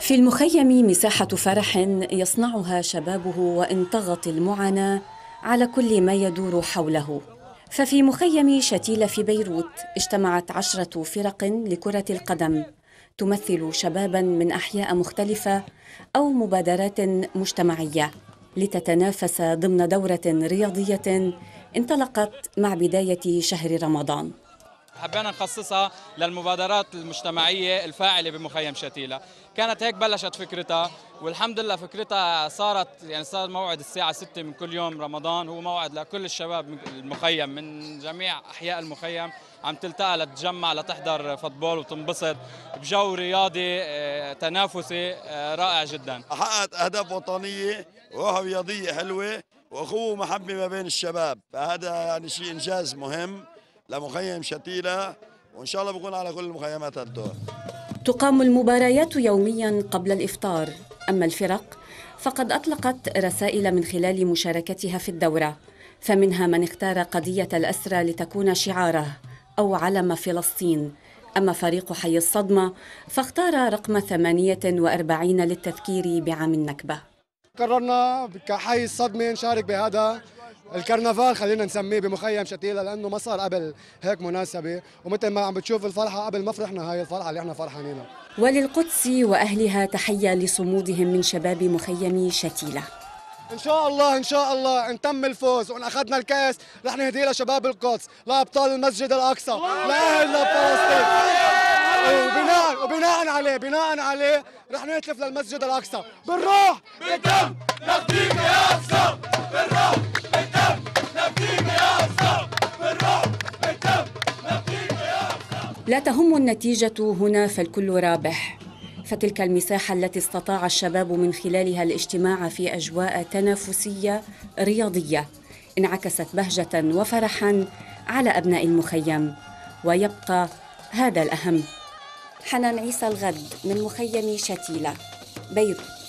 في المخيم مساحة فرح يصنعها شبابه وإن طغت المعاناة على كل ما يدور حوله ففي مخيم شتيلة في بيروت اجتمعت عشرة فرق لكرة القدم تمثل شبابا من أحياء مختلفة أو مبادرات مجتمعية لتتنافس ضمن دورة رياضية انطلقت مع بداية شهر رمضان حبينا نخصصها للمبادرات المجتمعية الفاعلة بمخيم شتيلة كانت هيك بلشت فكرتها والحمد لله فكرتها صارت يعني صار موعد الساعة 6 من كل يوم رمضان هو موعد لكل الشباب المخيم من جميع أحياء المخيم عم تلتقى لتتجمع لتحضر فوتبول وتنبسط بجو رياضي آه، تنافسي آه، رائع جدا حققت أهداف وطنية رياضية حلوة وأخوه ومحبة ما بين الشباب فهذا يعني شيء إنجاز مهم لمخيم شتيلة وإن شاء الله بكون على كل المخيمات هالدور تقام المباريات يوميا قبل الإفطار أما الفرق فقد أطلقت رسائل من خلال مشاركتها في الدورة فمنها من اختار قضية الأسرى لتكون شعاره أو علم فلسطين أما فريق حي الصدمة فاختار رقم 48 للتذكير بعام النكبة قررنا كحي الصدمة نشارك بهذا الكرنفال خلينا نسميه بمخيم شتيله لانه ما صار قبل هيك مناسبه ومثل ما عم بتشوف الفرحه قبل ما فرحنا هاي الفرحه اللي احنا فرحانينها وللقدس واهلها تحيه لصمودهم من شباب مخيم شتيله ان شاء الله ان شاء الله ان تم الفوز وان اخذنا الكاس رح نهديه لشباب القدس لابطال المسجد الاقصى لاهلنا فلسطين وبناء وبناء عليه بناء عليه رح نتلف للمسجد الاقصى بالروح بالدم نقضيك يا اقصى لا تهم النتيجة هنا فالكل رابح فتلك المساحة التي استطاع الشباب من خلالها الاجتماع في أجواء تنافسية رياضية انعكست بهجة وفرحا على أبناء المخيم ويبقى هذا الأهم حنان عيسى الغد من مخيم شتيلة بيروت